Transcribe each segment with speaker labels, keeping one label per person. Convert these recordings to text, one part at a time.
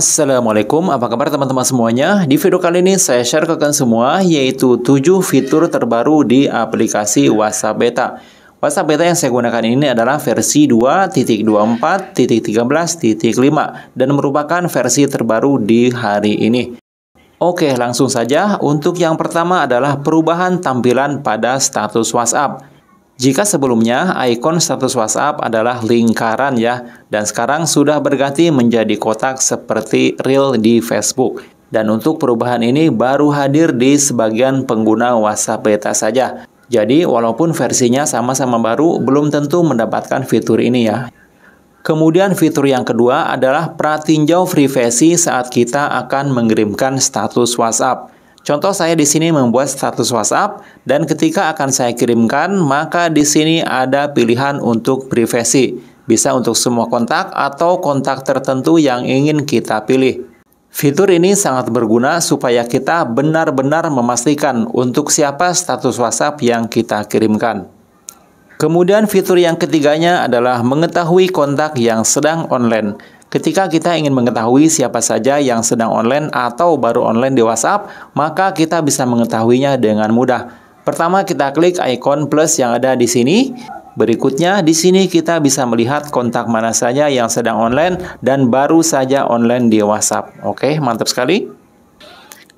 Speaker 1: Assalamualaikum, apa kabar teman-teman semuanya? Di video kali ini saya share ke kalian semua yaitu 7 fitur terbaru di aplikasi WhatsApp Beta. WhatsApp Beta yang saya gunakan ini adalah versi 2.24.13.5 dan merupakan versi terbaru di hari ini. Oke, langsung saja. Untuk yang pertama adalah perubahan tampilan pada status WhatsApp. Jika sebelumnya ikon status WhatsApp adalah lingkaran ya, dan sekarang sudah berganti menjadi kotak seperti reel di Facebook. Dan untuk perubahan ini baru hadir di sebagian pengguna WhatsApp beta saja. Jadi walaupun versinya sama-sama baru, belum tentu mendapatkan fitur ini ya. Kemudian fitur yang kedua adalah pratinjau privasi saat kita akan mengirimkan status WhatsApp. Contoh saya di sini membuat status WhatsApp dan ketika akan saya kirimkan, maka di sini ada pilihan untuk privasi. Bisa untuk semua kontak atau kontak tertentu yang ingin kita pilih. Fitur ini sangat berguna supaya kita benar-benar memastikan untuk siapa status WhatsApp yang kita kirimkan. Kemudian fitur yang ketiganya adalah mengetahui kontak yang sedang online. Ketika kita ingin mengetahui siapa saja yang sedang online atau baru online di WhatsApp, maka kita bisa mengetahuinya dengan mudah. Pertama, kita klik icon plus yang ada di sini. Berikutnya, di sini kita bisa melihat kontak mana saja yang sedang online dan baru saja online di WhatsApp. Oke, mantap sekali.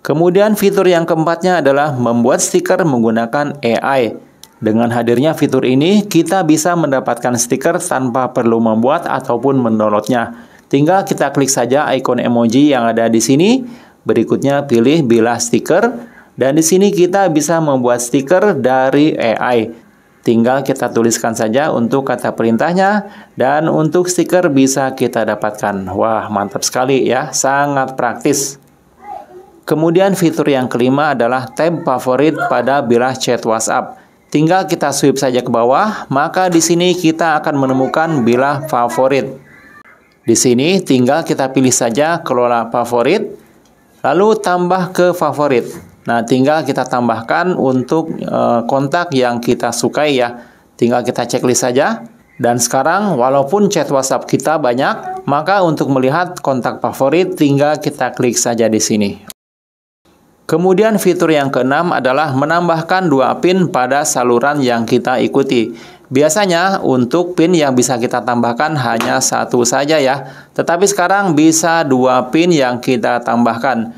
Speaker 1: Kemudian fitur yang keempatnya adalah membuat stiker menggunakan AI. Dengan hadirnya fitur ini, kita bisa mendapatkan stiker tanpa perlu membuat ataupun mendownloadnya. Tinggal kita klik saja ikon emoji yang ada di sini. Berikutnya pilih bilah stiker dan di sini kita bisa membuat stiker dari AI. Tinggal kita tuliskan saja untuk kata perintahnya dan untuk stiker bisa kita dapatkan. Wah, mantap sekali ya, sangat praktis. Kemudian fitur yang kelima adalah tab favorit pada bilah chat WhatsApp. Tinggal kita swipe saja ke bawah, maka di sini kita akan menemukan bilah favorit. Di sini tinggal kita pilih saja kelola favorit, lalu tambah ke favorit. Nah, tinggal kita tambahkan untuk e, kontak yang kita sukai ya. Tinggal kita checklist saja. Dan sekarang, walaupun chat WhatsApp kita banyak, maka untuk melihat kontak favorit, tinggal kita klik saja di sini. Kemudian fitur yang keenam adalah menambahkan dua pin pada saluran yang kita ikuti. Biasanya untuk pin yang bisa kita tambahkan hanya satu saja ya, tetapi sekarang bisa dua pin yang kita tambahkan.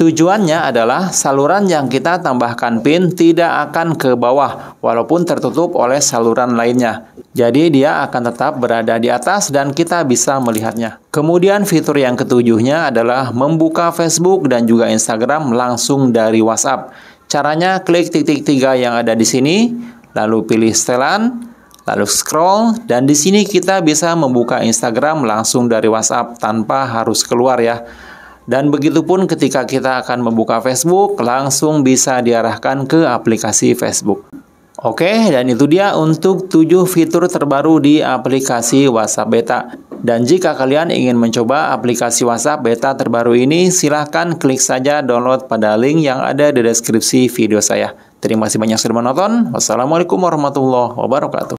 Speaker 1: Tujuannya adalah saluran yang kita tambahkan pin tidak akan ke bawah walaupun tertutup oleh saluran lainnya. Jadi dia akan tetap berada di atas dan kita bisa melihatnya. Kemudian fitur yang ketujuhnya adalah membuka Facebook dan juga Instagram langsung dari WhatsApp. Caranya klik titik tiga yang ada di sini, lalu pilih setelan, lalu scroll, dan di sini kita bisa membuka Instagram langsung dari WhatsApp tanpa harus keluar ya. Dan begitu pun ketika kita akan membuka Facebook, langsung bisa diarahkan ke aplikasi Facebook. Oke, dan itu dia untuk 7 fitur terbaru di aplikasi WhatsApp Beta. Dan jika kalian ingin mencoba aplikasi WhatsApp Beta terbaru ini, silahkan klik saja download pada link yang ada di deskripsi video saya. Terima kasih banyak sudah menonton. Wassalamualaikum warahmatullahi wabarakatuh.